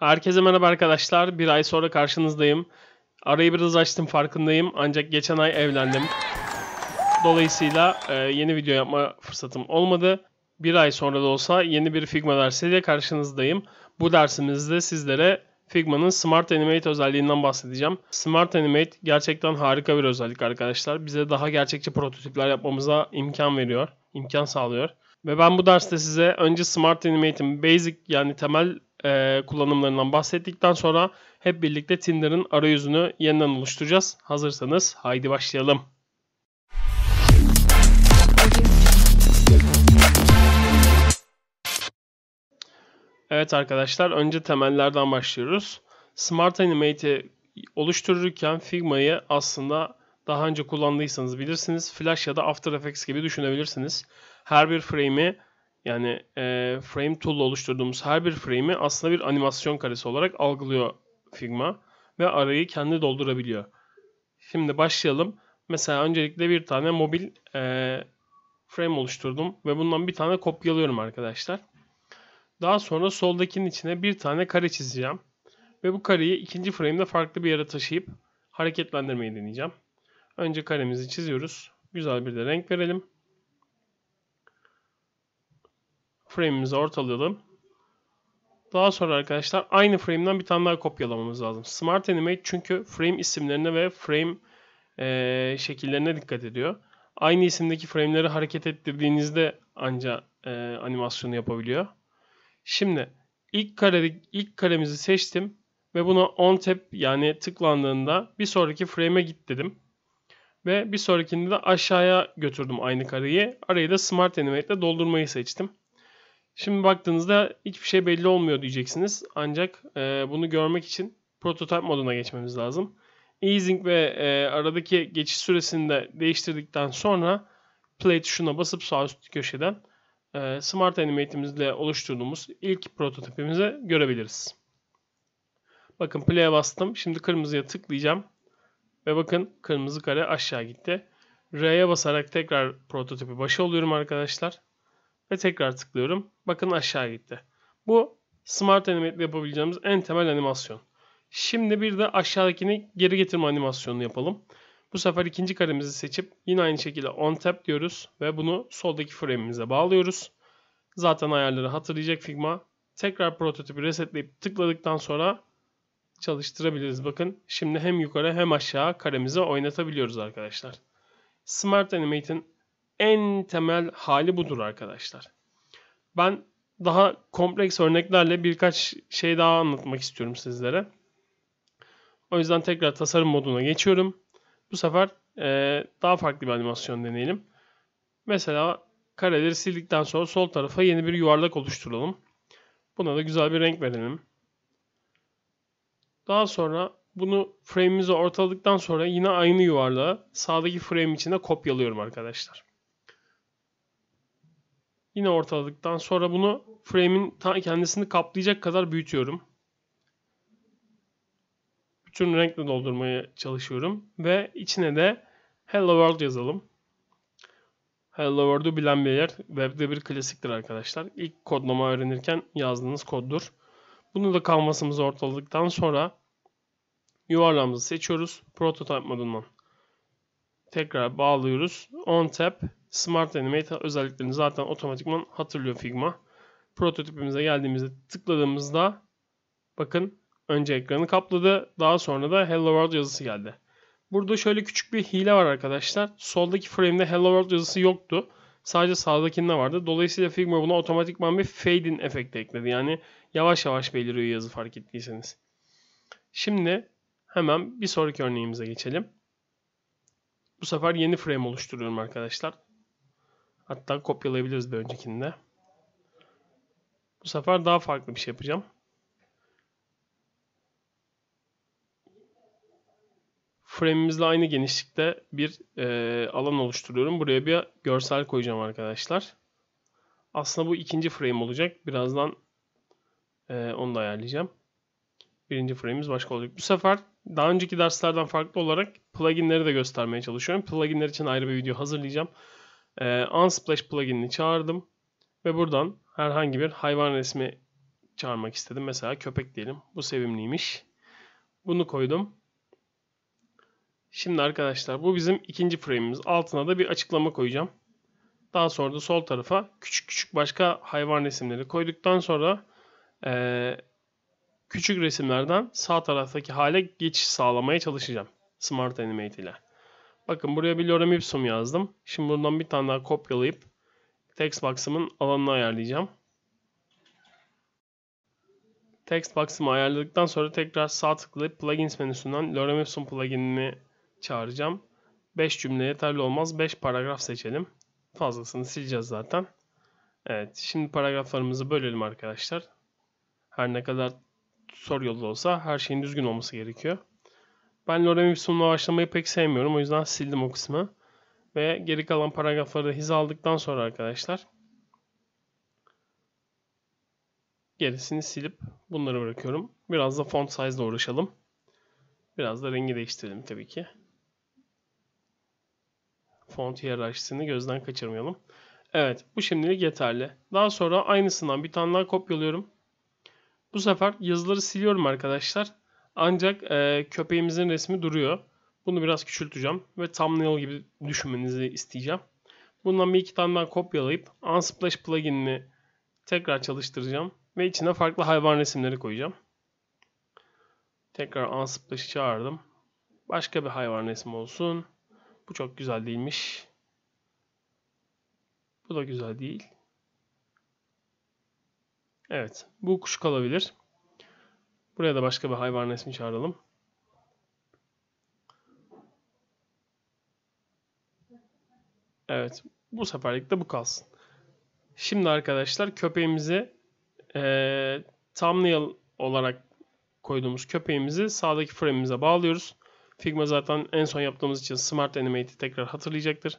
Herkese merhaba arkadaşlar. Bir ay sonra karşınızdayım. Arayı biraz açtım farkındayım. Ancak geçen ay evlendim. Dolayısıyla e, yeni video yapma fırsatım olmadı. Bir ay sonra da olsa yeni bir Figma dersiyle karşınızdayım. Bu dersimizde sizlere Figma'nın Smart Animate özelliğinden bahsedeceğim. Smart Animate gerçekten harika bir özellik arkadaşlar. Bize daha gerçekçi prototipler yapmamıza imkan veriyor, imkan sağlıyor. Ve ben bu derste size önce Smart Animate'in basic yani temel e, kullanımlarından bahsettikten sonra hep birlikte Tinder'ın arayüzünü yeniden oluşturacağız. Hazırsanız haydi başlayalım. Evet arkadaşlar önce temellerden başlıyoruz. Smart Animate'i oluştururken Figma'yı aslında daha önce kullandıysanız bilirsiniz. Flash ya da After Effects gibi düşünebilirsiniz her bir frame'i yani e, frame tool oluşturduğumuz her bir frame'i aslında bir animasyon karesi olarak algılıyor Figma ve arayı kendi doldurabiliyor. Şimdi başlayalım. Mesela öncelikle bir tane mobil e, frame oluşturdum ve bundan bir tane kopyalıyorum arkadaşlar. Daha sonra soldakinin içine bir tane kare çizeceğim. Ve bu kareyi ikinci frame'de farklı bir yere taşıyıp hareketlendirmeyi deneyeceğim. Önce karemizi çiziyoruz. Güzel bir de renk verelim. frame'imizi ortalayalım. Daha sonra arkadaşlar aynı frame'den bir tane daha kopyalamamız lazım. Smart Animate çünkü frame isimlerine ve frame e, şekillerine dikkat ediyor. Aynı isimdeki frame'leri hareket ettirdiğinizde ancak e, animasyonu yapabiliyor. Şimdi ilk kare ilk karemizi seçtim ve buna on tap yani tıklandığında bir sonraki frame'e git dedim. Ve bir sonrakinde de aşağıya götürdüm aynı kareyi. Arayı da Smart Animate ile doldurmayı seçtim. Şimdi baktığınızda hiçbir şey belli olmuyor diyeceksiniz. Ancak e, bunu görmek için prototip moduna geçmemiz lazım. Easing ve e, aradaki geçiş süresini de değiştirdikten sonra play tuşuna basıp sağ üst köşeden e, Smart Animate'imizle oluşturduğumuz ilk prototipimizi görebiliriz. Bakın play'e bastım. Şimdi kırmızıya tıklayacağım. Ve bakın kırmızı kare aşağı gitti. R'ye basarak tekrar prototipi başa alıyorum arkadaşlar ve tekrar tıklıyorum. Bakın aşağı gitti. Bu Smart Animate ile yapabileceğimiz en temel animasyon. Şimdi bir de aşağıdakini geri getirme animasyonunu yapalım. Bu sefer ikinci karemizi seçip yine aynı şekilde on tap diyoruz ve bunu soldaki frame'imize bağlıyoruz. Zaten ayarları hatırlayacak Figma. Tekrar prototipi resetleyip tıkladıktan sonra çalıştırabiliriz. Bakın şimdi hem yukarı hem aşağı karemizi oynatabiliyoruz arkadaşlar. Smart Animate'in en temel hali budur arkadaşlar. Ben daha kompleks örneklerle birkaç şey daha anlatmak istiyorum sizlere. O yüzden tekrar tasarım moduna geçiyorum. Bu sefer e, daha farklı bir animasyon deneyelim. Mesela kareleri sildikten sonra sol tarafa yeni bir yuvarlak oluşturalım. Buna da güzel bir renk verelim. Daha sonra bunu frame'imize ortaladıktan sonra yine aynı yuvarlağı sağdaki frame içine kopyalıyorum arkadaşlar. Yine ortaladıktan sonra bunu frame'in kendisini kaplayacak kadar büyütüyorum. Bütün renkle doldurmaya çalışıyorum. Ve içine de Hello World yazalım. Hello World'u bilen bir yer. Web'de bir klasiktir arkadaşlar. İlk kodlama öğrenirken yazdığınız koddur. Bunu da kalmasımızı ortaladıktan sonra yuvarlağımızı seçiyoruz. Prototype modundan tekrar bağlıyoruz. On tap Smart Animate özelliklerini zaten otomatikman hatırlıyor Figma. Prototipimize geldiğimizde tıkladığımızda bakın önce ekranı kapladı. Daha sonra da Hello World yazısı geldi. Burada şöyle küçük bir hile var arkadaşlar. Soldaki frame'de Hello World yazısı yoktu. Sadece sağdakinde vardı. Dolayısıyla Figma buna otomatikman bir fade in efekti ekledi. Yani yavaş yavaş beliriyor yazı fark ettiyseniz. Şimdi hemen bir sonraki örneğimize geçelim. Bu sefer yeni frame oluşturuyorum arkadaşlar. Hatta kopyalayabiliriz bir öncekinde. Bu sefer daha farklı bir şey yapacağım. Frame'imizle aynı genişlikte bir e, alan oluşturuyorum. Buraya bir görsel koyacağım arkadaşlar. Aslında bu ikinci frame olacak. Birazdan e, onu da ayarlayacağım. Birinci frame'imiz başka olacak. Bu sefer daha önceki derslerden farklı olarak pluginleri de göstermeye çalışıyorum. Pluginler için ayrı bir video hazırlayacağım e, Unsplash pluginini çağırdım. Ve buradan herhangi bir hayvan resmi çağırmak istedim. Mesela köpek diyelim. Bu sevimliymiş. Bunu koydum. Şimdi arkadaşlar bu bizim ikinci frame'imiz. Altına da bir açıklama koyacağım. Daha sonra da sol tarafa küçük küçük başka hayvan resimleri koyduktan sonra e, küçük resimlerden sağ taraftaki hale geçiş sağlamaya çalışacağım. Smart Animate ile. Bakın buraya bir lorem ipsum yazdım. Şimdi buradan bir tane daha kopyalayıp text box'ımın alanını ayarlayacağım. Text box'ımı ayarladıktan sonra tekrar sağ tıklayıp plugins menüsünden lorem ipsum pluginini çağıracağım. 5 cümle yeterli olmaz. 5 paragraf seçelim. Fazlasını sileceğiz zaten. Evet şimdi paragraflarımızı bölelim arkadaşlar. Her ne kadar soru yolu olsa her şeyin düzgün olması gerekiyor. Ben Lorem Ipsum'la başlamayı pek sevmiyorum. O yüzden sildim o kısmı. Ve geri kalan paragrafları da aldıktan sonra arkadaşlar gerisini silip bunları bırakıyorum. Biraz da font size ile uğraşalım. Biraz da rengi değiştirelim tabii ki. Font hiyerarşisini gözden kaçırmayalım. Evet bu şimdilik yeterli. Daha sonra aynısından bir tane daha kopyalıyorum. Bu sefer yazıları siliyorum arkadaşlar. Ancak e, köpeğimizin resmi duruyor. Bunu biraz küçülteceğim ve thumbnail gibi düşünmenizi isteyeceğim. Bundan bir iki tane daha kopyalayıp Unsplash pluginini tekrar çalıştıracağım ve içine farklı hayvan resimleri koyacağım. Tekrar Unsplash'ı çağırdım. Başka bir hayvan resmi olsun. Bu çok güzel değilmiş. Bu da güzel değil. Evet. Bu kuş kalabilir. Buraya da başka bir hayvan resmi çağıralım. Evet. Bu seferlik de bu kalsın. Şimdi arkadaşlar köpeğimizi e, thumbnail olarak koyduğumuz köpeğimizi sağdaki frame'imize bağlıyoruz. Figma zaten en son yaptığımız için Smart Animate'i tekrar hatırlayacaktır.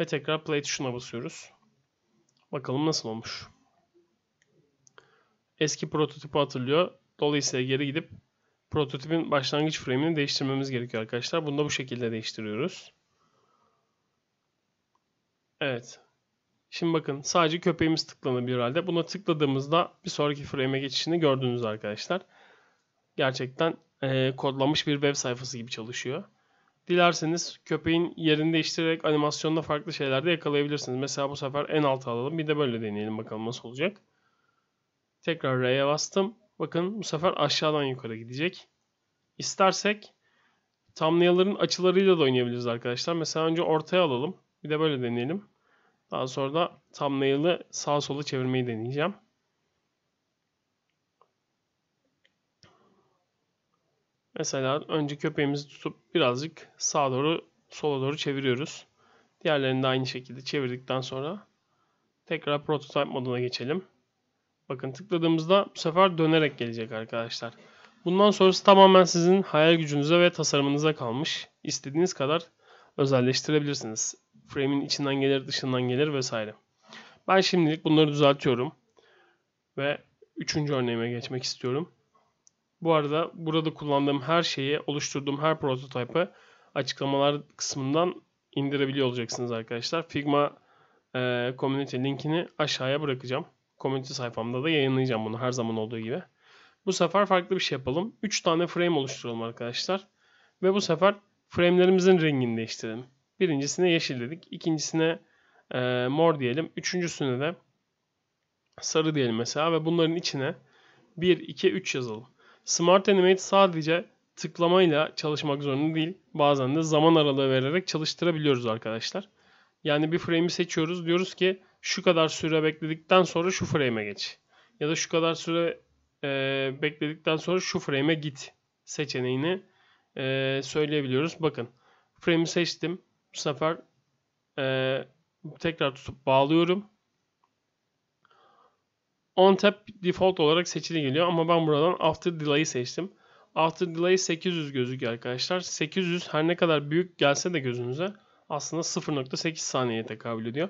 Ve tekrar play tuşuna basıyoruz. Bakalım nasıl olmuş. Eski prototipi hatırlıyor. Dolayısıyla geri gidip prototipin başlangıç frame'ini değiştirmemiz gerekiyor arkadaşlar. Bunu da bu şekilde değiştiriyoruz. Evet. Şimdi bakın sadece köpeğimiz tıklanabilir halde. Buna tıkladığımızda bir sonraki frame'e geçişini gördünüz arkadaşlar. Gerçekten e, kodlanmış bir web sayfası gibi çalışıyor. Dilerseniz köpeğin yerini değiştirerek animasyonda farklı şeyler de yakalayabilirsiniz. Mesela bu sefer en alta alalım. Bir de böyle deneyelim bakalım nasıl olacak. Tekrar R'ye bastım. Bakın bu sefer aşağıdan yukarı gidecek. İstersek thumbnail'ların açılarıyla da oynayabiliriz arkadaşlar. Mesela önce ortaya alalım. Bir de böyle deneyelim. Daha sonra da thumbnail'ı sağa sola çevirmeyi deneyeceğim. Mesela önce köpeğimizi tutup birazcık sağa doğru sola doğru çeviriyoruz. Diğerlerini de aynı şekilde çevirdikten sonra tekrar prototype moduna geçelim. Bakın tıkladığımızda bu sefer dönerek gelecek arkadaşlar. Bundan sonrası tamamen sizin hayal gücünüze ve tasarımınıza kalmış. İstediğiniz kadar özelleştirebilirsiniz. Frame'in içinden gelir, dışından gelir vesaire. Ben şimdilik bunları düzeltiyorum. Ve üçüncü örneğime geçmek istiyorum. Bu arada burada kullandığım her şeyi, oluşturduğum her prototipi açıklamalar kısmından indirebiliyor olacaksınız arkadaşlar. Figma e, community linkini aşağıya bırakacağım community sayfamda da yayınlayacağım bunu her zaman olduğu gibi. Bu sefer farklı bir şey yapalım. 3 tane frame oluşturalım arkadaşlar. Ve bu sefer frame'lerimizin rengini değiştirelim. Birincisine yeşil dedik. ikincisine e, mor diyelim. Üçüncüsüne de sarı diyelim mesela. Ve bunların içine 1, 2, 3 yazalım. Smart Animate sadece tıklamayla çalışmak zorunda değil. Bazen de zaman aralığı vererek çalıştırabiliyoruz arkadaşlar. Yani bir frame'i seçiyoruz. Diyoruz ki şu kadar süre bekledikten sonra şu frame'e geç. Ya da şu kadar süre e, bekledikten sonra şu frame'e git seçeneğini e, söyleyebiliyoruz. Bakın frame'i seçtim. Bu sefer e, tekrar tutup bağlıyorum. On tap default olarak seçili geliyor ama ben buradan after delay'i seçtim. After delay 800 gözüküyor arkadaşlar. 800 her ne kadar büyük gelse de gözünüze aslında 0.8 saniyeye tekabül ediyor.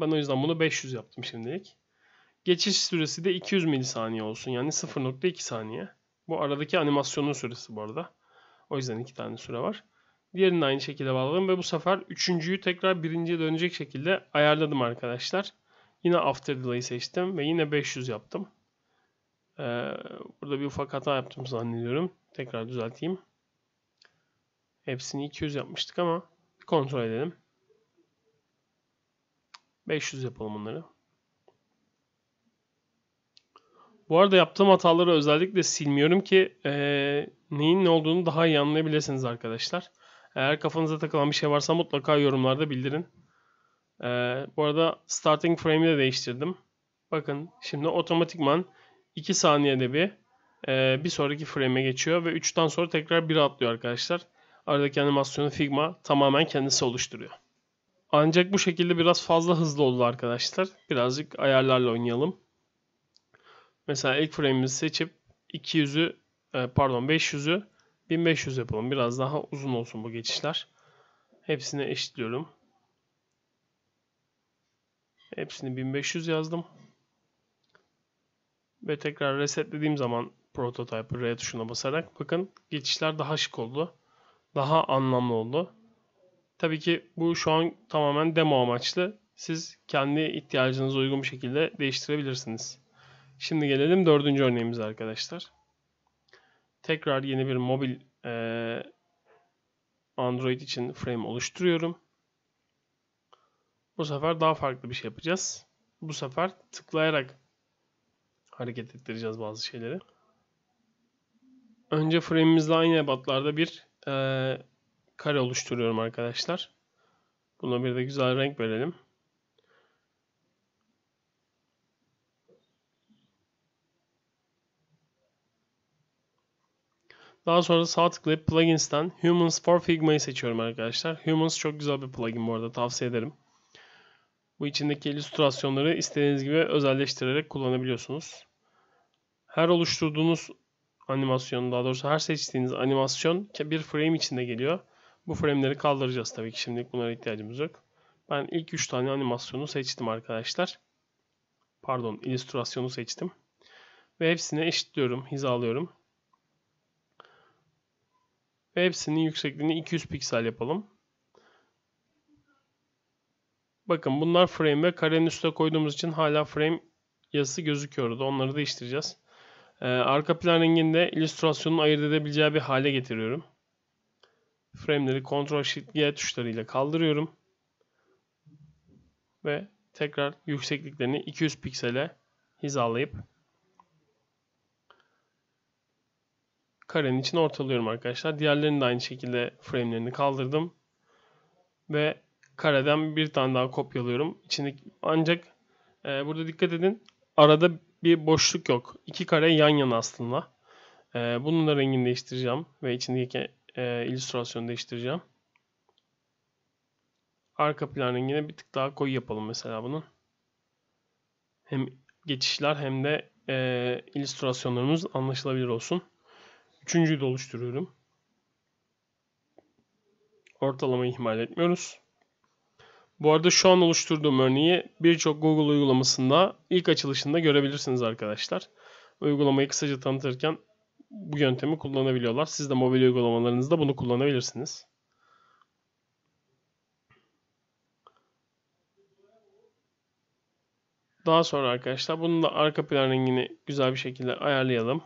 Ben o yüzden bunu 500 yaptım şimdilik. Geçiş süresi de 200 milisaniye olsun. Yani 0.2 saniye. Bu aradaki animasyonun süresi bu arada. O yüzden iki tane süre var. Diğerini de aynı şekilde bağladım ve bu sefer üçüncüyü tekrar birinciye dönecek şekilde ayarladım arkadaşlar. Yine After Delay seçtim ve yine 500 yaptım. Ee, burada bir ufak hata yaptım zannediyorum. Tekrar düzelteyim. Hepsini 200 yapmıştık ama kontrol edelim. 500 yapalım bunları. Bu arada yaptığım hataları özellikle silmiyorum ki e, neyin ne olduğunu daha iyi anlayabilirsiniz arkadaşlar. Eğer kafanıza takılan bir şey varsa mutlaka yorumlarda bildirin. E, bu arada starting frame'i de değiştirdim. Bakın şimdi otomatikman 2 saniyede bir e, bir sonraki frame'e geçiyor ve 3'ten sonra tekrar 1'e atlıyor arkadaşlar. Aradaki animasyonu Figma tamamen kendisi oluşturuyor. Ancak bu şekilde biraz fazla hızlı oldu arkadaşlar. Birazcık ayarlarla oynayalım. Mesela ilk frame'imizi seçip 200'ü e, pardon 500'ü 1500 yapalım. Biraz daha uzun olsun bu geçişler. Hepsini eşitliyorum. Hepsini 1500 yazdım. Ve tekrar resetlediğim zaman prototype'ı R tuşuna basarak bakın geçişler daha şık oldu. Daha anlamlı oldu. Tabii ki bu şu an tamamen demo amaçlı. Siz kendi ihtiyacınıza uygun bir şekilde değiştirebilirsiniz. Şimdi gelelim dördüncü örneğimize arkadaşlar. Tekrar yeni bir mobil e, Android için frame oluşturuyorum. Bu sefer daha farklı bir şey yapacağız. Bu sefer tıklayarak hareket ettireceğiz bazı şeyleri. Önce frameimizde aynı ebatlarda bir e, kare oluşturuyorum arkadaşlar. Buna bir de güzel renk verelim. Daha sonra sağ tıklayıp plugins'ten Humans for Figma'yı seçiyorum arkadaşlar. Humans çok güzel bir plugin bu arada tavsiye ederim. Bu içindeki illüstrasyonları istediğiniz gibi özelleştirerek kullanabiliyorsunuz. Her oluşturduğunuz animasyon, daha doğrusu her seçtiğiniz animasyon bir frame içinde geliyor. Bu frame'leri kaldıracağız tabii ki şimdilik bunlara ihtiyacımız yok. Ben ilk 3 tane animasyonu seçtim arkadaşlar. Pardon illüstrasyonu seçtim. Ve hepsini eşitliyorum, hizalıyorum. Ve hepsinin yüksekliğini 200 piksel yapalım. Bakın bunlar frame ve karenin üstüne koyduğumuz için hala frame yazısı gözüküyordu. Onları değiştireceğiz. Ee, arka plan rengini de illüstrasyonun ayırt edebileceği bir hale getiriyorum. Frame'leri Ctrl Shift Y tuşlarıyla kaldırıyorum. Ve tekrar yüksekliklerini 200 piksele hizalayıp karenin için ortalıyorum arkadaşlar. Diğerlerini de aynı şekilde frame'lerini kaldırdım. Ve kareden bir tane daha kopyalıyorum. İçindeki ancak e, burada dikkat edin. Arada bir boşluk yok. İki kare yan yana aslında. E, bunun da rengini değiştireceğim ve içindeki e, illüstrasyonu değiştireceğim. Arka plan rengine bir tık daha koyu yapalım mesela bunu. Hem geçişler hem de e, illüstrasyonlarımız anlaşılabilir olsun. Üçüncüyü de oluşturuyorum. Ortalamayı ihmal etmiyoruz. Bu arada şu an oluşturduğum örneği birçok Google uygulamasında ilk açılışında görebilirsiniz arkadaşlar. Uygulamayı kısaca tanıtırken bu yöntemi kullanabiliyorlar. Siz de mobil uygulamalarınızda bunu kullanabilirsiniz. Daha sonra arkadaşlar bunu da arka plan rengini güzel bir şekilde ayarlayalım.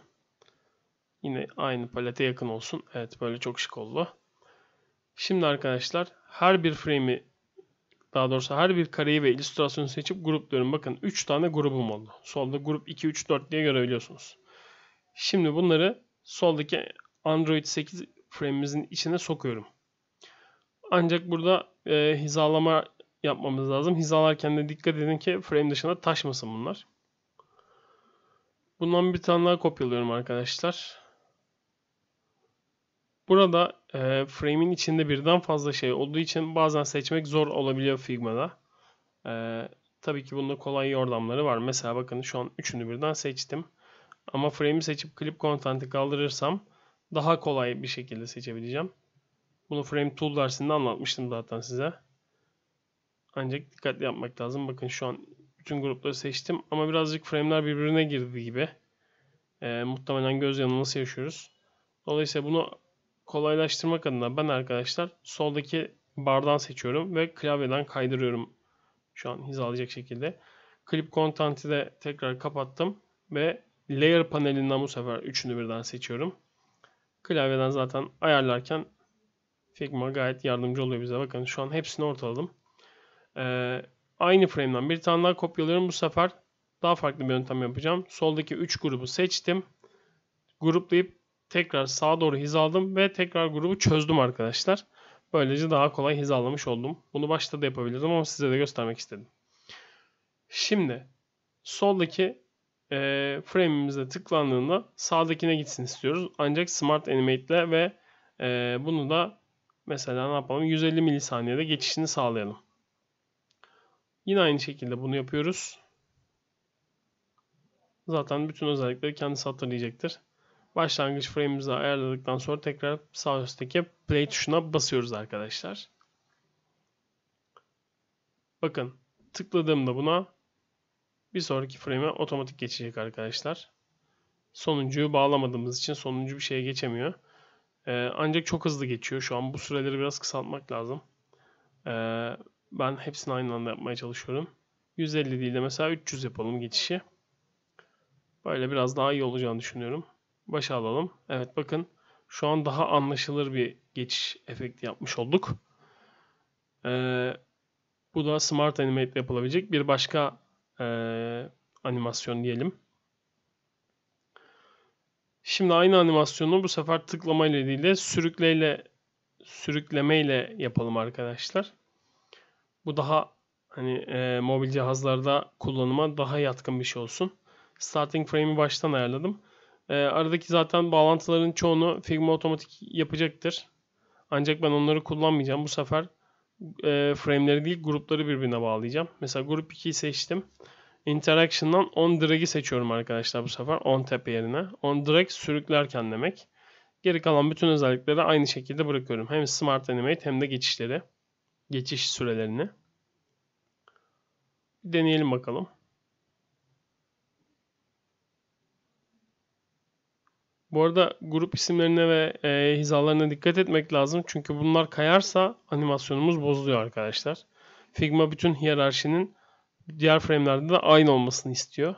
Yine aynı palete yakın olsun. Evet böyle çok şık oldu. Şimdi arkadaşlar her bir frame'i daha doğrusu her bir kareyi ve illüstrasyonu seçip grupluyorum. Bakın 3 tane grubum oldu. Solda grup 2, 3, 4 diye görebiliyorsunuz. Şimdi bunları soldaki Android 8 frame'imizin içine sokuyorum. Ancak burada e, hizalama yapmamız lazım. Hizalarken de dikkat edin ki frame dışına taşmasın bunlar. Bundan bir tane daha kopyalıyorum arkadaşlar. Burada e, frame'in içinde birden fazla şey olduğu için bazen seçmek zor olabiliyor Figma'da. E, tabii ki bunda kolay yordamları var. Mesela bakın şu an üçünü birden seçtim. Ama frame'i seçip clip content'i kaldırırsam daha kolay bir şekilde seçebileceğim. Bunu frame tool dersinde anlatmıştım zaten size. Ancak dikkatli yapmak lazım. Bakın şu an bütün grupları seçtim ama birazcık frame'ler birbirine girdi gibi. E, muhtemelen göz yanılması yaşıyoruz. Dolayısıyla bunu kolaylaştırmak adına ben arkadaşlar soldaki bardan seçiyorum ve klavyeden kaydırıyorum. Şu an alacak şekilde. Clip Content'i de tekrar kapattım ve Layer panelinden bu sefer üçünü birden seçiyorum. Klavyeden zaten ayarlarken Figma gayet yardımcı oluyor bize. Bakın şu an hepsini ortaladım. Ee, aynı frame'den bir tane daha kopyalıyorum. Bu sefer daha farklı bir yöntem yapacağım. Soldaki 3 grubu seçtim. Gruplayıp tekrar sağa doğru hizaladım ve tekrar grubu çözdüm arkadaşlar. Böylece daha kolay hizalamış oldum. Bunu başta da yapabilirdim ama size de göstermek istedim. Şimdi soldaki e, frame'imize tıklandığında sağdakine gitsin istiyoruz. Ancak Smart Animate ile ve e, bunu da mesela ne yapalım 150 milisaniyede geçişini sağlayalım. Yine aynı şekilde bunu yapıyoruz. Zaten bütün özellikleri kendisi hatırlayacaktır. Başlangıç frame'imizi ayarladıktan sonra tekrar sağ üstteki play tuşuna basıyoruz arkadaşlar. Bakın tıkladığımda buna bir sonraki frame'e otomatik geçecek arkadaşlar. Sonuncuyu bağlamadığımız için sonuncu bir şeye geçemiyor. Ee, ancak çok hızlı geçiyor. Şu an bu süreleri biraz kısaltmak lazım. Ee, ben hepsini aynı anda yapmaya çalışıyorum. 150 değil de mesela 300 yapalım geçişi. Böyle biraz daha iyi olacağını düşünüyorum. Başa alalım. Evet bakın şu an daha anlaşılır bir geçiş efekti yapmış olduk. Ee, bu da Smart Animate yapılabilecek bir başka e, animasyon diyelim. Şimdi aynı animasyonu bu sefer tıklamayla değil de sürükleyle sürüklemeyle yapalım arkadaşlar. Bu daha hani e, mobil cihazlarda kullanıma daha yatkın bir şey olsun. Starting frame'i baştan ayarladım. E, aradaki zaten bağlantıların çoğunu Figma otomatik yapacaktır. Ancak ben onları kullanmayacağım. Bu sefer e, frame'leri değil grupları birbirine bağlayacağım. Mesela grup 2'yi seçtim. Interaction'dan on drag'i seçiyorum arkadaşlar bu sefer on tap yerine. On drag sürüklerken demek. Geri kalan bütün özellikleri aynı şekilde bırakıyorum. Hem Smart Animate hem de geçişleri. Geçiş sürelerini. deneyelim bakalım. Bu arada grup isimlerine ve e, hizalarına dikkat etmek lazım. Çünkü bunlar kayarsa animasyonumuz bozuluyor arkadaşlar. Figma bütün hiyerarşinin diğer frame'lerde de aynı olmasını istiyor.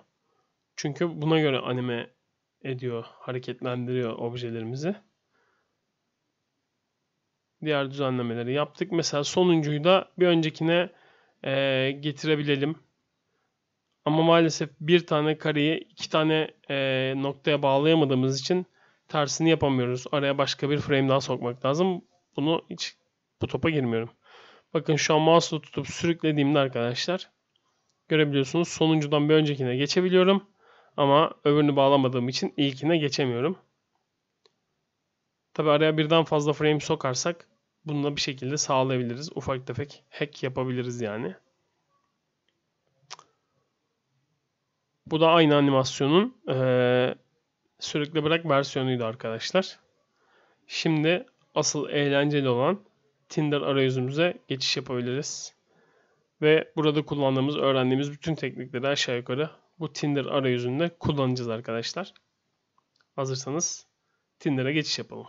Çünkü buna göre anime ediyor, hareketlendiriyor objelerimizi. Diğer düzenlemeleri yaptık. Mesela sonuncuyu da bir öncekine e, getirebilelim ama maalesef bir tane kareyi iki tane e, noktaya bağlayamadığımız için tersini yapamıyoruz. Araya başka bir frame daha sokmak lazım. Bunu hiç bu topa girmiyorum. Bakın şu an mouse'u tutup sürüklediğimde arkadaşlar görebiliyorsunuz sonuncudan bir öncekine geçebiliyorum. Ama öbürünü bağlamadığım için ilkine geçemiyorum. Tabi araya birden fazla frame sokarsak bunu da bir şekilde sağlayabiliriz. Ufak tefek hack yapabiliriz yani. Bu da aynı animasyonun e, sürekli bırak versiyonuydu arkadaşlar. Şimdi asıl eğlenceli olan Tinder arayüzümüze geçiş yapabiliriz. Ve burada kullandığımız, öğrendiğimiz bütün teknikleri aşağı yukarı bu Tinder arayüzünde kullanacağız arkadaşlar. Hazırsanız Tinder'a geçiş yapalım.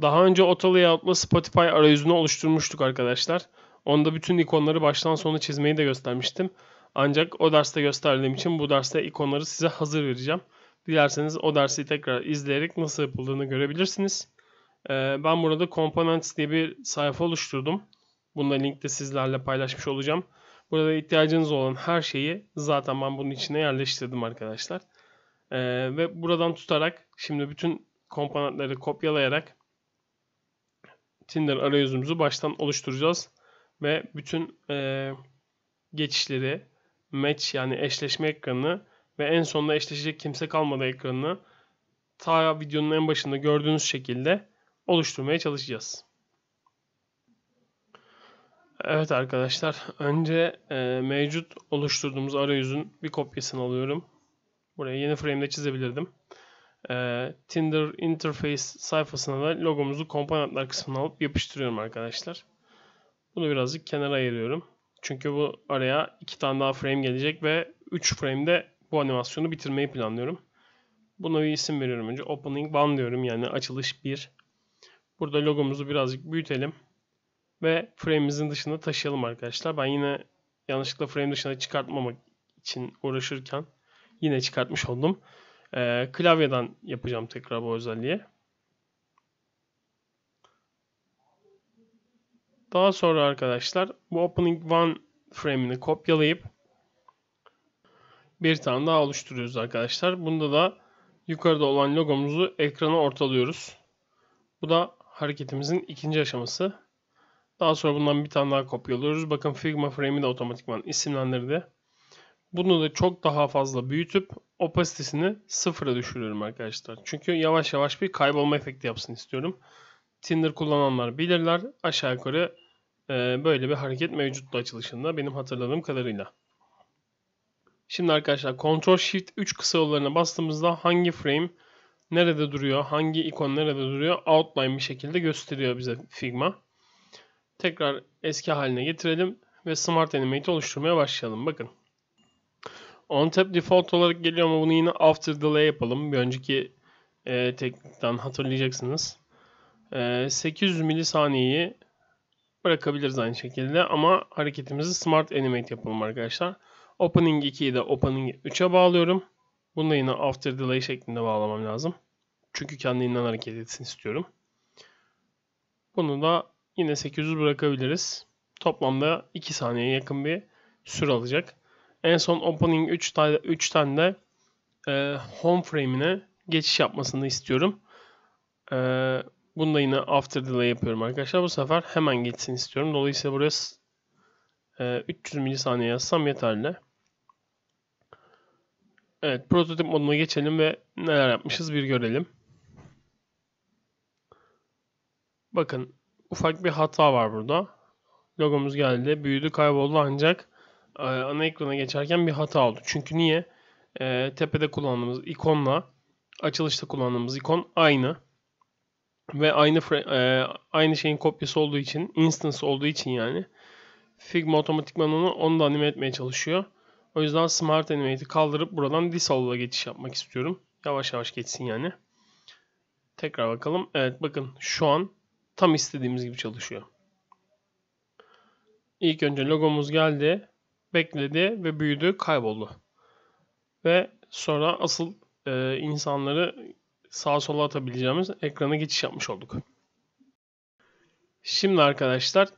Daha önce Auto Spotify arayüzünü oluşturmuştuk arkadaşlar. Onda bütün ikonları baştan sona çizmeyi de göstermiştim. Ancak o derste gösterdiğim için bu derste ikonları size hazır vereceğim. Dilerseniz o dersi tekrar izleyerek nasıl yapıldığını görebilirsiniz. Ee, ben burada Components diye bir sayfa oluşturdum. Bunu da linkte sizlerle paylaşmış olacağım. Burada ihtiyacınız olan her şeyi zaten ben bunun içine yerleştirdim arkadaşlar. Ee, ve buradan tutarak şimdi bütün komponentleri kopyalayarak Tinder arayüzümüzü baştan oluşturacağız. Ve bütün e, geçişleri match yani eşleşme ekranını ve en sonunda eşleşecek kimse kalmadı ekranını ta videonun en başında gördüğünüz şekilde oluşturmaya çalışacağız. Evet arkadaşlar önce e, mevcut oluşturduğumuz arayüzün bir kopyasını alıyorum. Buraya yeni frame'de çizebilirdim. E, Tinder interface sayfasına da logomuzu komponentler kısmına alıp yapıştırıyorum arkadaşlar. Bunu birazcık kenara ayırıyorum. Çünkü bu araya iki tane daha frame gelecek ve 3 frame'de bu animasyonu bitirmeyi planlıyorum. Buna bir isim veriyorum önce. Opening 1 diyorum yani açılış 1. Burada logomuzu birazcık büyütelim. Ve frame'imizin dışına taşıyalım arkadaşlar. Ben yine yanlışlıkla frame dışına çıkartmamak için uğraşırken yine çıkartmış oldum. Ee, klavyeden yapacağım tekrar bu özelliği. Daha sonra arkadaşlar bu opening one frame'ini kopyalayıp bir tane daha oluşturuyoruz arkadaşlar. Bunda da yukarıda olan logomuzu ekrana ortalıyoruz. Bu da hareketimizin ikinci aşaması. Daha sonra bundan bir tane daha kopyalıyoruz. Bakın Figma frame'i de otomatikman isimlendirdi. Bunu da çok daha fazla büyütüp opasitesini sıfıra düşürüyorum arkadaşlar. Çünkü yavaş yavaş bir kaybolma efekti yapsın istiyorum. Tinder kullananlar bilirler. Aşağı yukarı ee, böyle bir hareket mevcuttu açılışında benim hatırladığım kadarıyla. Şimdi arkadaşlar Ctrl Shift 3 kısa yollarına bastığımızda hangi frame nerede duruyor, hangi ikon nerede duruyor outline bir şekilde gösteriyor bize Figma. Tekrar eski haline getirelim ve Smart Animate'i oluşturmaya başlayalım. Bakın. On tap default olarak geliyor ama bunu yine after delay yapalım. Bir önceki e, teknikten hatırlayacaksınız. E, 800 milisaniyeyi bırakabiliriz aynı şekilde ama hareketimizi Smart Animate yapalım arkadaşlar. Opening 2'yi de Opening 3'e bağlıyorum. Bunu da yine After Delay şeklinde bağlamam lazım. Çünkü kendinden hareket etsin istiyorum. Bunu da yine 800 bırakabiliriz. Toplamda 2 saniye yakın bir süre alacak. En son Opening 3 3'ten de e, home frame'ine geçiş yapmasını istiyorum. E, bunu da yine after delay yapıyorum arkadaşlar. Bu sefer hemen geçsin istiyorum. Dolayısıyla buraya 300 e, milisaniye yazsam yeterli. Evet prototip moduna geçelim ve neler yapmışız bir görelim. Bakın ufak bir hata var burada. Logomuz geldi. Büyüdü kayboldu ancak e, ana ekrana geçerken bir hata oldu. Çünkü niye? E, tepede kullandığımız ikonla açılışta kullandığımız ikon aynı ve aynı e, aynı şeyin kopyası olduğu için instance olduğu için yani Figma otomatikman onu, onu da anime etmeye çalışıyor. O yüzden Smart Animate'i kaldırıp buradan Dissolve'a geçiş yapmak istiyorum. Yavaş yavaş geçsin yani. Tekrar bakalım. Evet bakın şu an tam istediğimiz gibi çalışıyor. İlk önce logomuz geldi. Bekledi ve büyüdü. Kayboldu. Ve sonra asıl e, insanları sağa sola atabileceğimiz ekrana geçiş yapmış olduk. Şimdi arkadaşlar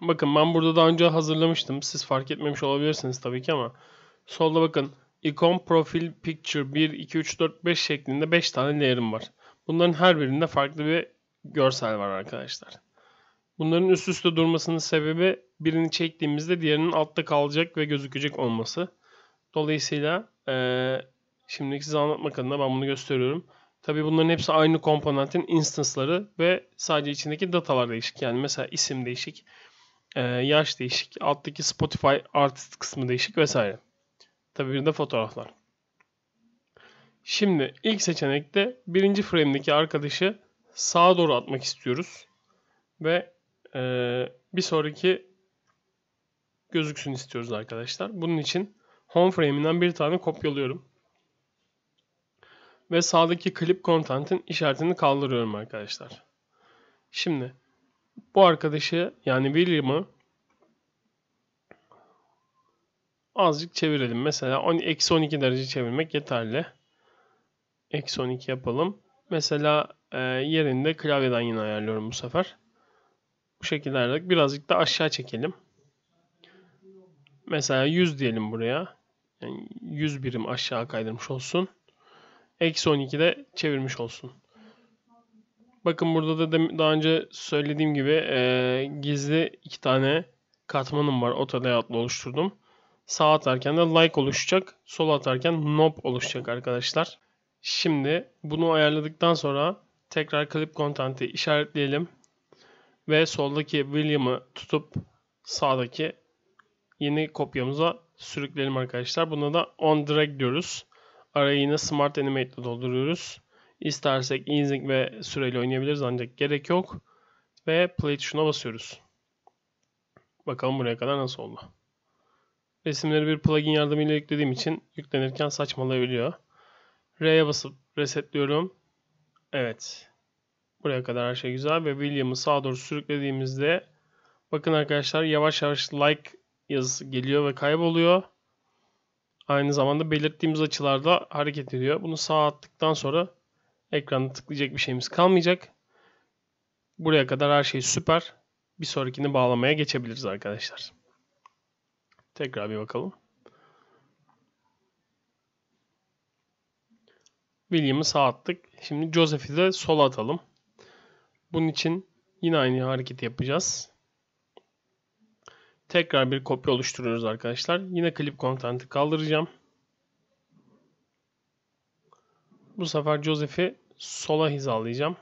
bakın ben burada daha önce hazırlamıştım. Siz fark etmemiş olabilirsiniz tabii ki ama solda bakın ikon profil picture 1 2 3 4 5 şeklinde 5 tane layer'ım var. Bunların her birinde farklı bir görsel var arkadaşlar. Bunların üst üste durmasının sebebi birini çektiğimizde diğerinin altta kalacak ve gözükecek olması. Dolayısıyla ee, Şimdilik size anlatmak adına ben bunu gösteriyorum. Tabii bunların hepsi aynı komponentin instance'ları ve sadece içindeki datalar değişik. Yani mesela isim değişik, e, yaş değişik, alttaki Spotify artist kısmı değişik vesaire. Tabii bir de fotoğraflar. Şimdi ilk seçenekte birinci frame'deki arkadaşı sağa doğru atmak istiyoruz. Ve e, bir sonraki gözüksün istiyoruz arkadaşlar. Bunun için home frame'inden bir tane kopyalıyorum ve sağdaki clip content'in işaretini kaldırıyorum arkadaşlar. Şimdi bu arkadaşı yani William'ı azıcık çevirelim. Mesela eksi 12 derece çevirmek yeterli. Eksi 12 yapalım. Mesela e, yerinde klavyeden yine ayarlıyorum bu sefer. Bu şekilde ayarladık. Birazcık da aşağı çekelim. Mesela 100 diyelim buraya. Yani 100 birim aşağı kaydırmış olsun eksi 12'de çevirmiş olsun. Bakın burada da daha önce söylediğim gibi e, gizli iki tane katmanım var. Auto layout'la oluşturdum. Sağ atarken de like oluşacak. Sol atarken nop oluşacak arkadaşlar. Şimdi bunu ayarladıktan sonra tekrar clip content'i işaretleyelim. Ve soldaki William'ı tutup sağdaki yeni kopyamıza sürükleyelim arkadaşlar. Buna da on drag diyoruz. Arayı Smart Animate ile dolduruyoruz. İstersek easing ve süreyle oynayabiliriz ancak gerek yok. Ve play tuşuna basıyoruz. Bakalım buraya kadar nasıl oldu. Resimleri bir plugin yardımıyla yüklediğim için yüklenirken saçmalayabiliyor. R'ye basıp resetliyorum. Evet. Buraya kadar her şey güzel ve William'ı sağa doğru sürüklediğimizde bakın arkadaşlar yavaş yavaş like yazısı geliyor ve kayboluyor aynı zamanda belirttiğimiz açılarda hareket ediyor. Bunu sağa attıktan sonra ekranda tıklayacak bir şeyimiz kalmayacak. Buraya kadar her şey süper. Bir sonrakini bağlamaya geçebiliriz arkadaşlar. Tekrar bir bakalım. William'ı sağ attık. Şimdi Joseph'i de sola atalım. Bunun için yine aynı hareketi yapacağız. Tekrar bir kopya oluşturuyoruz arkadaşlar. Yine klip kontenti kaldıracağım. Bu sefer Joseph'i sola hizalayacağım.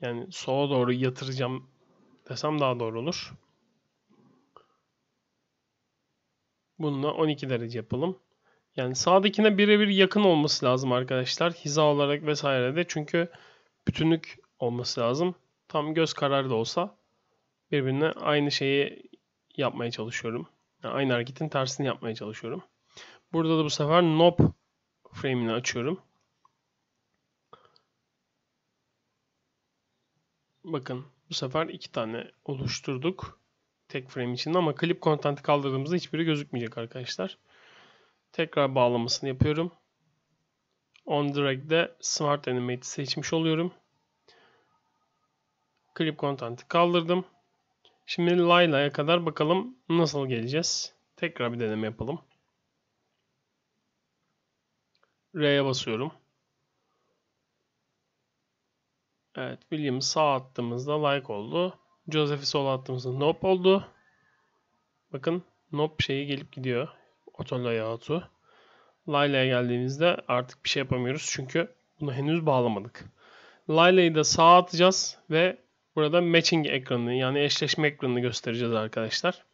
Yani sola doğru yatıracağım desem daha doğru olur. Bununla 12 derece yapalım. Yani sağdakine birebir yakın olması lazım arkadaşlar. Hiza olarak vesaire de çünkü bütünlük olması lazım. Tam göz kararı da olsa birbirine aynı şeyi yapmaya çalışıyorum. Yani aynı hareketin tersini yapmaya çalışıyorum. Burada da bu sefer nop frame'ini açıyorum. Bakın bu sefer iki tane oluşturduk. Tek frame içinde ama clip content'i kaldırdığımızda hiçbiri gözükmeyecek arkadaşlar. Tekrar bağlamasını yapıyorum. On drag'de Smart animate seçmiş oluyorum. Clip content'i kaldırdım. Şimdi Layla'ya kadar bakalım nasıl geleceğiz. Tekrar bir deneme yapalım. R'ye basıyorum. Evet William sağ attığımızda like oldu. Joseph'i sola attığımızda nope oldu. Bakın nope şeyi gelip gidiyor. Otolayout'u. Layla'ya geldiğimizde artık bir şey yapamıyoruz çünkü bunu henüz bağlamadık. Layla'yı da sağa atacağız ve Burada matching ekranını yani eşleşme ekranını göstereceğiz arkadaşlar.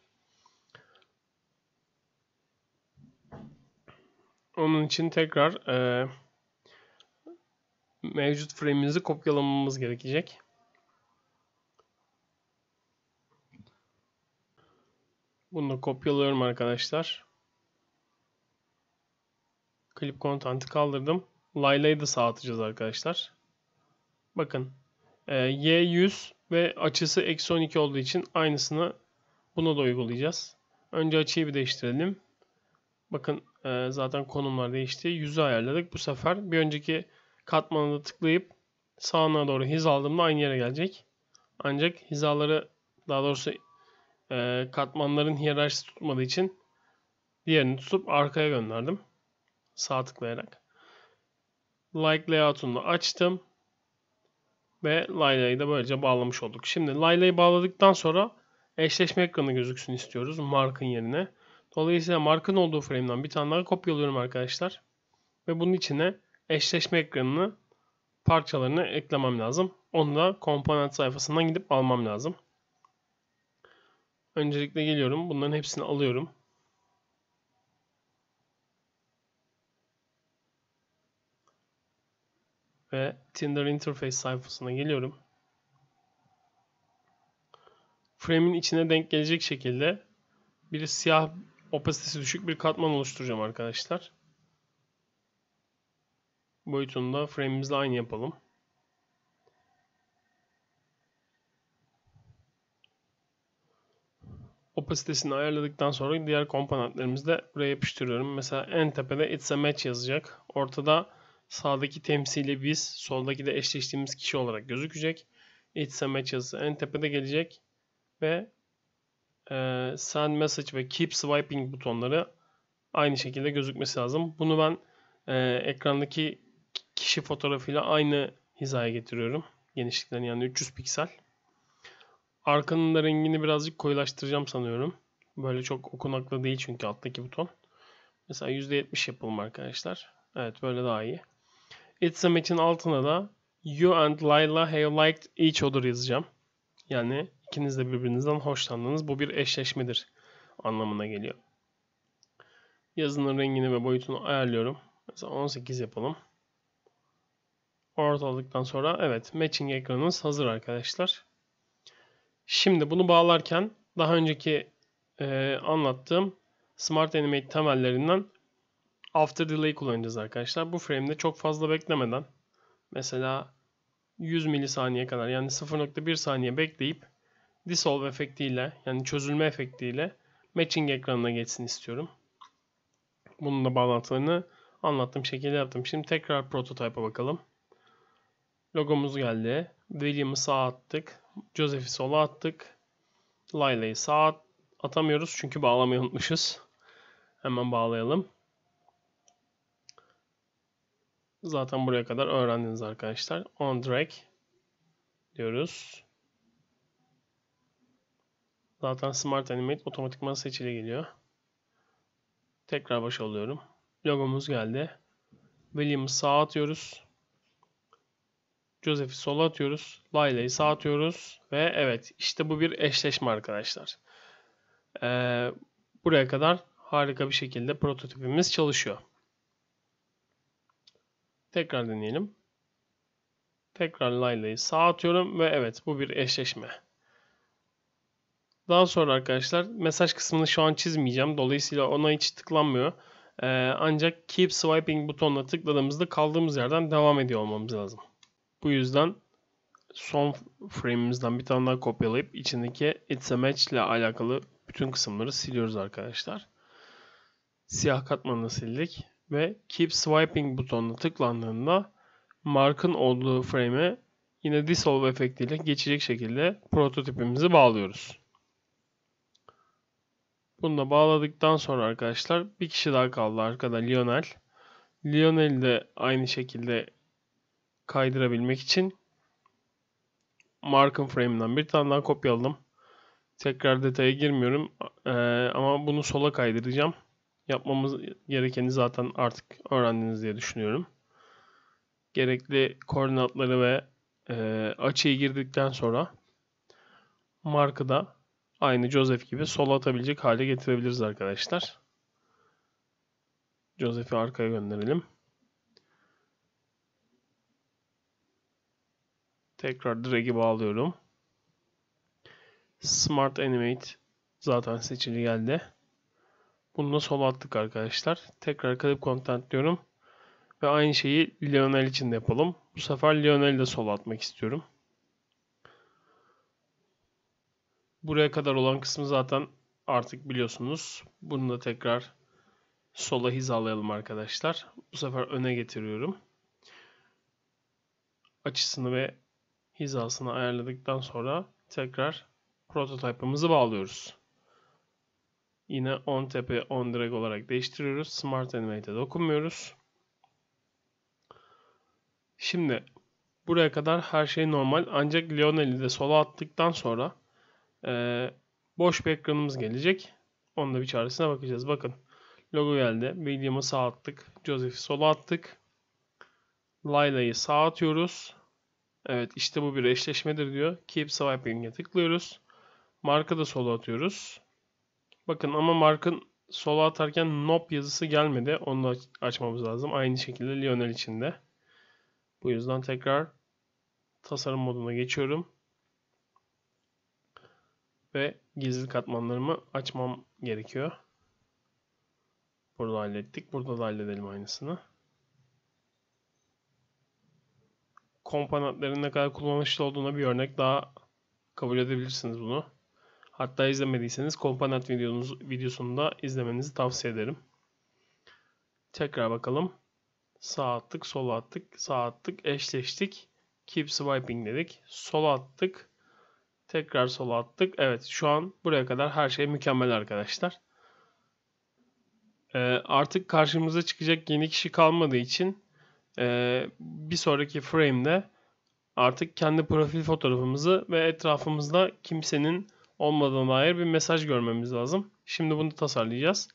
Onun için tekrar e, mevcut frame'imizi kopyalamamız gerekecek. Bunu da kopyalıyorum arkadaşlar. Clip content'i kaldırdım. Layla'yı da sağ atacağız arkadaşlar. Bakın. E, Y100 ve açısı eksi 12 olduğu için aynısını buna da uygulayacağız. Önce açıyı bir değiştirelim. Bakın e, zaten konumlar değişti. Yüzü ayarladık. Bu sefer bir önceki katmanı da tıklayıp sağına doğru hizaladığımda aynı yere gelecek. Ancak hizaları daha doğrusu e, katmanların hiyerarşisi tutmadığı için diğerini tutup arkaya gönderdim. Sağ tıklayarak. Like layout'unu açtım. Ve Layla'yı da böylece bağlamış olduk. Şimdi Layla'yı bağladıktan sonra eşleşme ekranı gözüksün istiyoruz Mark'ın yerine. Dolayısıyla Mark'ın olduğu frame'den bir tane daha kopyalıyorum arkadaşlar. Ve bunun içine eşleşme ekranını parçalarını eklemem lazım. Onu da komponent sayfasından gidip almam lazım. Öncelikle geliyorum. Bunların hepsini alıyorum. ve Tinder Interface sayfasına geliyorum. Frame'in içine denk gelecek şekilde bir siyah opasitesi düşük bir katman oluşturacağım arkadaşlar. Boyutunu da frame'imizle aynı yapalım. opasitesini ayarladıktan sonra diğer komponentlerimizi de buraya yapıştırıyorum. Mesela en tepede it's a match yazacak. Ortada Sağdaki temsili biz, soldaki de eşleştiğimiz kişi olarak gözükecek. It's a match yazısı en tepede gelecek. Ve e, send message ve keep swiping butonları aynı şekilde gözükmesi lazım. Bunu ben e, ekrandaki kişi fotoğrafıyla aynı hizaya getiriyorum. Genişliklerini yani 300 piksel. Arkanın da rengini birazcık koyulaştıracağım sanıyorum. Böyle çok okunaklı değil çünkü alttaki buton. Mesela %70 yapalım arkadaşlar. Evet böyle daha iyi. It's a Match'in altına da You and Layla have liked each other yazacağım. Yani ikiniz de birbirinizden hoşlandınız. Bu bir eşleşmedir anlamına geliyor. Yazının rengini ve boyutunu ayarlıyorum. Mesela 18 yapalım. Ortaladıktan sonra evet matching ekranımız hazır arkadaşlar. Şimdi bunu bağlarken daha önceki e, anlattığım Smart Animate temellerinden after delay kullanacağız arkadaşlar. Bu frame'de çok fazla beklemeden mesela 100 milisaniye kadar yani 0.1 saniye bekleyip dissolve efektiyle yani çözülme efektiyle matching ekranına geçsin istiyorum. Bunun da bağlantılarını anlattım şekilde yaptım. Şimdi tekrar prototype'a bakalım. Logomuz geldi. William'ı sağ attık. Joseph'i sola attık. Lyla'yı sağ atamıyoruz çünkü bağlamayı unutmuşuz. Hemen bağlayalım. Zaten buraya kadar öğrendiniz arkadaşlar. On drag diyoruz. Zaten Smart Animate otomatikman seçili geliyor. Tekrar başa alıyorum. Logomuz geldi. William'ı sağa atıyoruz. Joseph'i sola atıyoruz. Layla'yı sağa atıyoruz. Ve evet işte bu bir eşleşme arkadaşlar. Ee, buraya kadar harika bir şekilde prototipimiz çalışıyor. Tekrar deneyelim. Tekrar Layla'yı sağ atıyorum ve evet bu bir eşleşme. Daha sonra arkadaşlar mesaj kısmını şu an çizmeyeceğim. Dolayısıyla ona hiç tıklanmıyor. Ee, ancak Keep Swiping butonuna tıkladığımızda kaldığımız yerden devam ediyor olmamız lazım. Bu yüzden son frame'imizden bir tane daha kopyalayıp içindeki It's a Match ile alakalı bütün kısımları siliyoruz arkadaşlar. Siyah katmanını sildik ve Keep Swiping butonuna tıklandığında markın olduğu frame'e yine Dissolve efektiyle geçecek şekilde prototipimizi bağlıyoruz. Bunu da bağladıktan sonra arkadaşlar bir kişi daha kaldı arkada Lionel. Lionel'i de aynı şekilde kaydırabilmek için Mark'ın frame'inden bir tane daha kopyaladım. Tekrar detaya girmiyorum ee, ama bunu sola kaydıracağım yapmamız gerekeni zaten artık öğrendiniz diye düşünüyorum. Gerekli koordinatları ve e, açıyı girdikten sonra markı da aynı Joseph gibi sola atabilecek hale getirebiliriz arkadaşlar. Joseph'i arkaya gönderelim. Tekrar drag'i bağlıyorum. Smart Animate zaten seçili geldi. Bunu da sola attık arkadaşlar. Tekrar kalıp content diyorum. Ve aynı şeyi Lionel için de yapalım. Bu sefer Lionel'i de sola atmak istiyorum. Buraya kadar olan kısmı zaten artık biliyorsunuz. Bunu da tekrar sola hizalayalım arkadaşlar. Bu sefer öne getiriyorum. Açısını ve hizasını ayarladıktan sonra tekrar prototipimizi bağlıyoruz. Yine on tepe on drag olarak değiştiriyoruz. Smart Animate'e dokunmuyoruz. Şimdi buraya kadar her şey normal. Ancak Lionel'i de sola attıktan sonra e, boş bir ekranımız gelecek. Onda bir çaresine bakacağız. Bakın logo geldi. William'ı sağ attık. Joseph'i sola attık. Layla'yı sağ atıyoruz. Evet işte bu bir eşleşmedir diyor. Keep swiping'e tıklıyoruz. Marka da sola atıyoruz. Bakın ama Mark'ın sola atarken nop yazısı gelmedi. Onu da açmamız lazım. Aynı şekilde Lionel için de. Bu yüzden tekrar tasarım moduna geçiyorum. Ve gizli katmanlarımı açmam gerekiyor. Burada hallettik. Burada da halledelim aynısını. Komponentlerin ne kadar kullanışlı olduğuna bir örnek daha kabul edebilirsiniz bunu. Hatta izlemediyseniz komponent videonuz, videosunu da izlemenizi tavsiye ederim. Tekrar bakalım. Sağ attık, sola attık, sağ attık, eşleştik. Keep swiping dedik. Sola attık. Tekrar sola attık. Evet şu an buraya kadar her şey mükemmel arkadaşlar. Ee, artık karşımıza çıkacak yeni kişi kalmadığı için e, bir sonraki frame'de artık kendi profil fotoğrafımızı ve etrafımızda kimsenin olmadığına dair bir mesaj görmemiz lazım. Şimdi bunu tasarlayacağız.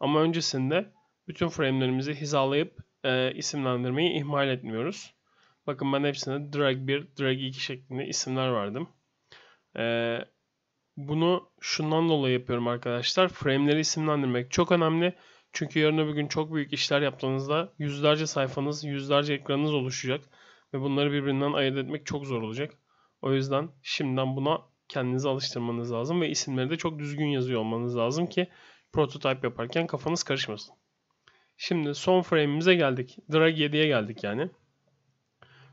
Ama öncesinde bütün frame'lerimizi hizalayıp e, isimlendirmeyi ihmal etmiyoruz. Bakın ben hepsine drag 1, drag 2 şeklinde isimler verdim. E, bunu şundan dolayı yapıyorum arkadaşlar. Frame'leri isimlendirmek çok önemli. Çünkü yarın öbür gün çok büyük işler yaptığınızda yüzlerce sayfanız, yüzlerce ekranınız oluşacak. Ve bunları birbirinden ayırt etmek çok zor olacak. O yüzden şimdiden buna kendinize alıştırmanız lazım ve isimleri de çok düzgün yazıyor olmanız lazım ki prototype yaparken kafanız karışmasın. Şimdi son frame'imize geldik. Drag 7'ye geldik yani.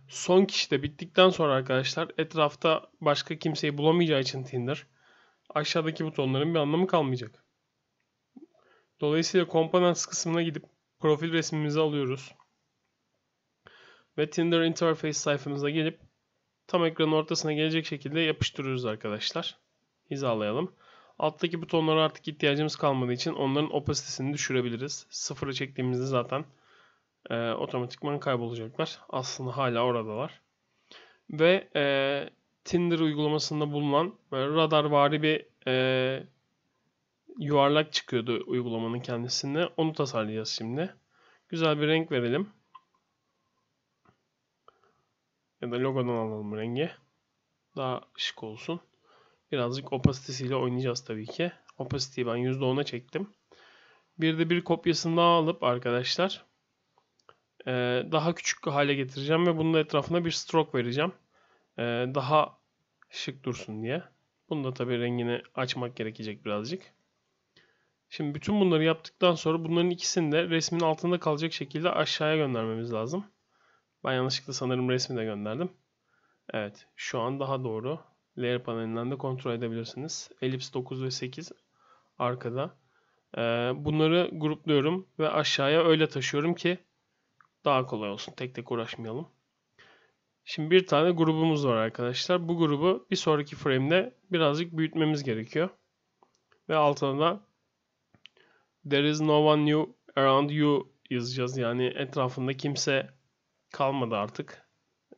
Son kişi de bittikten sonra arkadaşlar etrafta başka kimseyi bulamayacağı için Tinder aşağıdaki butonların bir anlamı kalmayacak. Dolayısıyla components kısmına gidip profil resmimizi alıyoruz. Ve Tinder interface sayfamıza gelip tam ekranın ortasına gelecek şekilde yapıştırıyoruz arkadaşlar. Hizalayalım. Alttaki butonlara artık ihtiyacımız kalmadığı için onların opasitesini düşürebiliriz. Sıfıra çektiğimizde zaten e, otomatikman kaybolacaklar. Aslında hala oradalar. Ve e, Tinder uygulamasında bulunan böyle radarvari bir e, yuvarlak çıkıyordu uygulamanın kendisinde. Onu tasarlayacağız şimdi. Güzel bir renk verelim ya da logodan alalım rengi. Daha şık olsun. Birazcık opasitesiyle oynayacağız tabii ki. Opasiteyi ben %10'a çektim. Bir de bir kopyasını daha alıp arkadaşlar e, daha küçük hale getireceğim ve bunun etrafına bir stroke vereceğim. E, daha şık dursun diye. Bunu da tabii rengini açmak gerekecek birazcık. Şimdi bütün bunları yaptıktan sonra bunların ikisini de resmin altında kalacak şekilde aşağıya göndermemiz lazım. Ben yanlışlıkla sanırım resmi de gönderdim. Evet şu an daha doğru. Layer panelinden de kontrol edebilirsiniz. Elips 9 ve 8 arkada. Ee, bunları grupluyorum ve aşağıya öyle taşıyorum ki daha kolay olsun. Tek tek uğraşmayalım. Şimdi bir tane grubumuz var arkadaşlar. Bu grubu bir sonraki frame'de birazcık büyütmemiz gerekiyor. Ve altına da There is no one new around you yazacağız. Yani etrafında kimse kalmadı artık.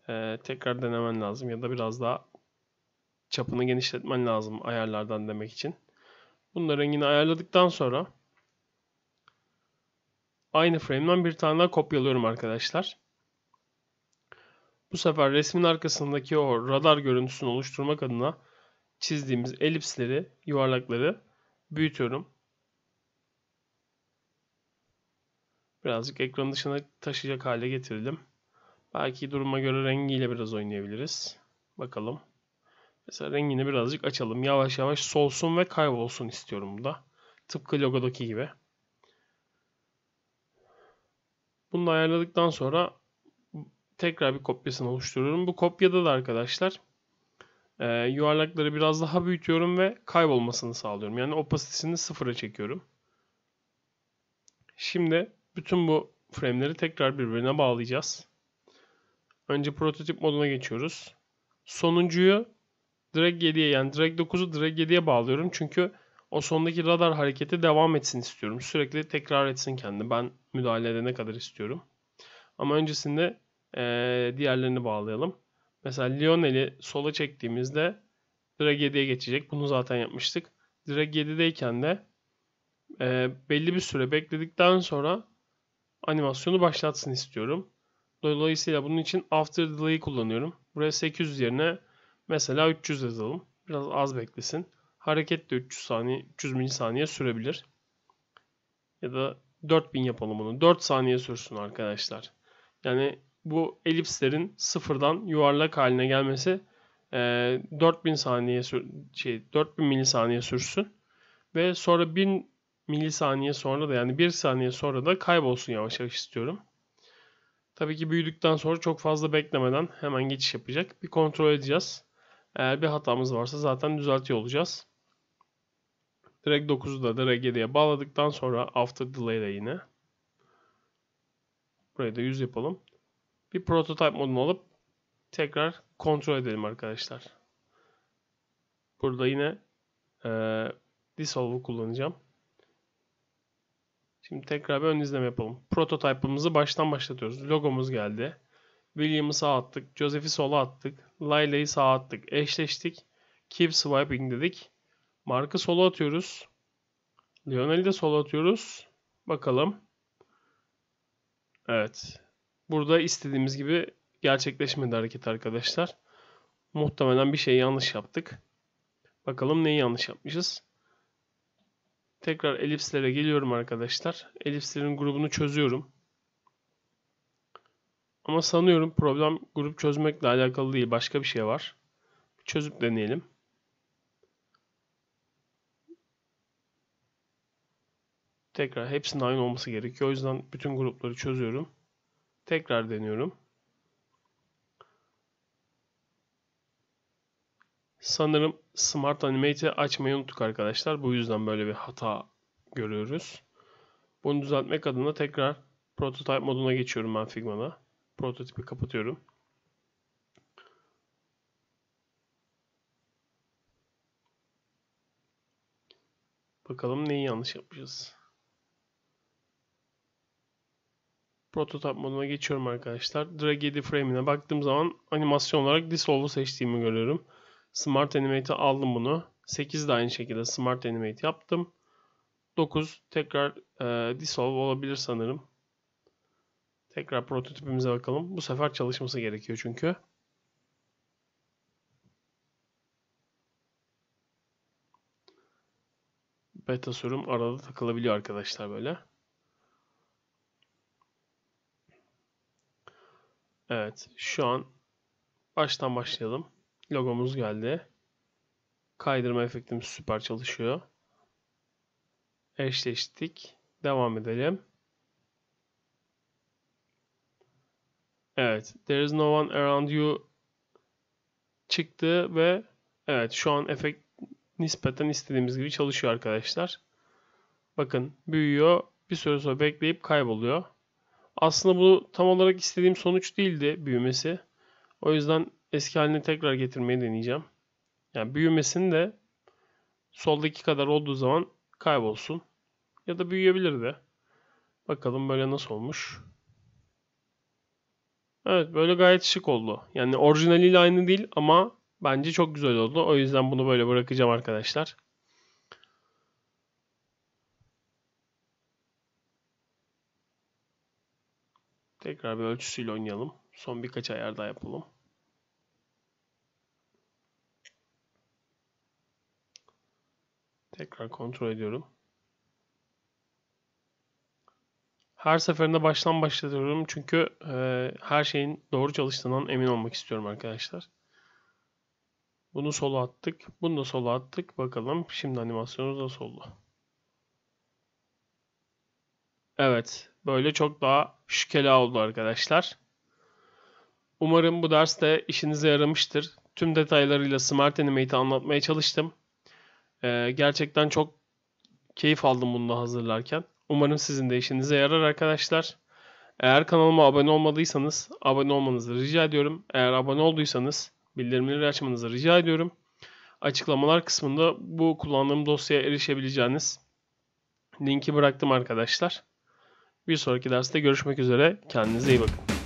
Ee, tekrar denemen lazım ya da biraz daha çapını genişletmen lazım ayarlardan demek için. Bunu da rengini ayarladıktan sonra aynı frame'den bir tane daha kopyalıyorum arkadaşlar. Bu sefer resmin arkasındaki o radar görüntüsünü oluşturmak adına çizdiğimiz elipsleri, yuvarlakları büyütüyorum. Birazcık ekran dışına taşıyacak hale getirdim. Belki duruma göre rengiyle biraz oynayabiliriz. Bakalım. Mesela rengini birazcık açalım. Yavaş yavaş solsun ve kaybolsun istiyorum da. Tıpkı logodaki gibi. Bunu da ayarladıktan sonra tekrar bir kopyasını oluşturuyorum. Bu kopyada da arkadaşlar e, yuvarlakları biraz daha büyütüyorum ve kaybolmasını sağlıyorum. Yani opasitesini sıfıra çekiyorum. Şimdi bütün bu frame'leri tekrar birbirine bağlayacağız. Önce prototip moduna geçiyoruz. Sonuncuyu drag 7'ye yani drag 9'u drag 7'ye bağlıyorum. Çünkü o sondaki radar hareketi devam etsin istiyorum. Sürekli tekrar etsin kendi. Ben müdahale edene kadar istiyorum. Ama öncesinde ee, diğerlerini bağlayalım. Mesela Lionel'i sola çektiğimizde drag 7'ye geçecek. Bunu zaten yapmıştık. Drag 7'deyken de e, belli bir süre bekledikten sonra animasyonu başlatsın istiyorum. Dolayısıyla bunun için after Delay'i kullanıyorum. Buraya 800 yerine mesela 300 yazalım. Biraz az beklesin. Hareket de 300 saniye, 300 milisaniye sürebilir. Ya da 4000 yapalım bunu. 4 saniye sürsün arkadaşlar. Yani bu elipslerin sıfırdan yuvarlak haline gelmesi 4000 e, saniye sür, şey 4000 milisaniye sürsün ve sonra 1000 milisaniye sonra da yani 1 saniye sonra da kaybolsun yavaş yavaş istiyorum. Tabii ki büyüdükten sonra çok fazla beklemeden hemen geçiş yapacak. Bir kontrol edeceğiz. Eğer bir hatamız varsa zaten düzeltiyor olacağız. Direkt 9'u da direkt 7'ye bağladıktan sonra after delay ile yine. Burayı da 100 yapalım. Bir prototype modunu alıp tekrar kontrol edelim arkadaşlar. Burada yine e, Dissolve'u kullanacağım. Şimdi tekrar bir ön izleme yapalım. Prototype'ımızı baştan başlatıyoruz. Logomuz geldi. William'ı sağ attık. Joseph'i sola attık. Layla'yı sağ attık. Eşleştik. Keep swiping dedik. Mark'ı sola atıyoruz. Lionel'i de sola atıyoruz. Bakalım. Evet. Burada istediğimiz gibi gerçekleşmedi hareket arkadaşlar. Muhtemelen bir şey yanlış yaptık. Bakalım neyi yanlış yapmışız. Tekrar elipslere geliyorum arkadaşlar. Elipslerin grubunu çözüyorum. Ama sanıyorum problem grup çözmekle alakalı değil. Başka bir şey var. Çözüp deneyelim. Tekrar hepsinin aynı olması gerekiyor. O yüzden bütün grupları çözüyorum. Tekrar deniyorum. Sanırım Smart Animate'i açmayı unuttuk arkadaşlar. Bu yüzden böyle bir hata görüyoruz. Bunu düzeltmek adına tekrar Prototype moduna geçiyorum ben Figma'da. Prototipi kapatıyorum. Bakalım neyi yanlış yapmışız. Prototype moduna geçiyorum arkadaşlar. Drag 7 frame'ine baktığım zaman animasyon olarak Dissolve'u seçtiğimi görüyorum. Smart Animate'e aldım bunu. 8 de aynı şekilde Smart Animate yaptım. 9 tekrar e, Dissolve olabilir sanırım. Tekrar prototipimize bakalım. Bu sefer çalışması gerekiyor çünkü. Beta sürüm arada takılabiliyor arkadaşlar böyle. Evet şu an baştan başlayalım. Logomuz geldi. Kaydırma efektimiz süper çalışıyor. Eşleştik. Devam edelim. Evet. There is no one around you çıktı ve evet şu an efekt nispeten istediğimiz gibi çalışıyor arkadaşlar. Bakın büyüyor. Bir süre sonra bekleyip kayboluyor. Aslında bu tam olarak istediğim sonuç değildi büyümesi. O yüzden eski haline tekrar getirmeyi deneyeceğim. Yani büyümesini de soldaki kadar olduğu zaman kaybolsun. Ya da büyüyebilir de. Bakalım böyle nasıl olmuş. Evet böyle gayet şık oldu. Yani orijinaliyle aynı değil ama bence çok güzel oldu. O yüzden bunu böyle bırakacağım arkadaşlar. Tekrar bir ölçüsüyle oynayalım. Son birkaç ayar daha yapalım. Tekrar kontrol ediyorum. Her seferinde baştan başlatıyorum çünkü e, her şeyin doğru çalıştığından emin olmak istiyorum arkadaşlar. Bunu sola attık. Bunu da sola attık. Bakalım şimdi animasyonu da oldu. Evet. Böyle çok daha şükela oldu arkadaşlar. Umarım bu ders de işinize yaramıştır. Tüm detaylarıyla Smart Animate'i anlatmaya çalıştım. E, gerçekten çok keyif aldım bunu da hazırlarken. Umarım sizin de işinize yarar arkadaşlar. Eğer kanalıma abone olmadıysanız abone olmanızı rica ediyorum. Eğer abone olduysanız bildirimleri açmanızı rica ediyorum. Açıklamalar kısmında bu kullandığım dosyaya erişebileceğiniz linki bıraktım arkadaşlar. Bir sonraki derste görüşmek üzere. Kendinize iyi bakın.